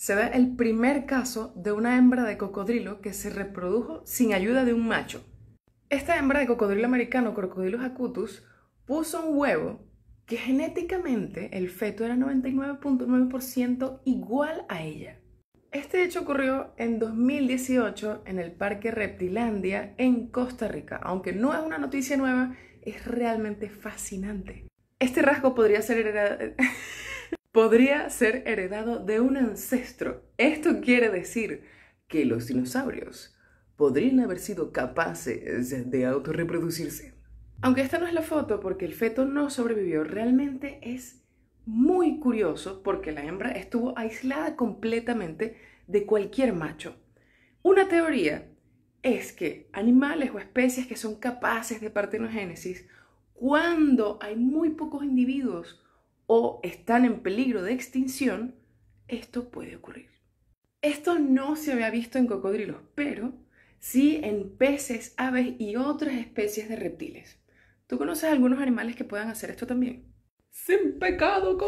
se ve el primer caso de una hembra de cocodrilo que se reprodujo sin ayuda de un macho. Esta hembra de cocodrilo americano, Crocodilus acutus, puso un huevo que genéticamente el feto era 99.9% igual a ella. Este hecho ocurrió en 2018 en el Parque Reptilandia en Costa Rica. Aunque no es una noticia nueva, es realmente fascinante. Este rasgo podría ser heredado... podría ser heredado de un ancestro. Esto quiere decir que los dinosaurios podrían haber sido capaces de autorreproducirse. Aunque esta no es la foto porque el feto no sobrevivió, realmente es muy curioso porque la hembra estuvo aislada completamente de cualquier macho. Una teoría es que animales o especies que son capaces de partenogénesis, cuando hay muy pocos individuos o están en peligro de extinción, esto puede ocurrir. Esto no se había visto en cocodrilos, pero sí en peces, aves y otras especies de reptiles. ¿Tú conoces algunos animales que puedan hacer esto también? Sin pecado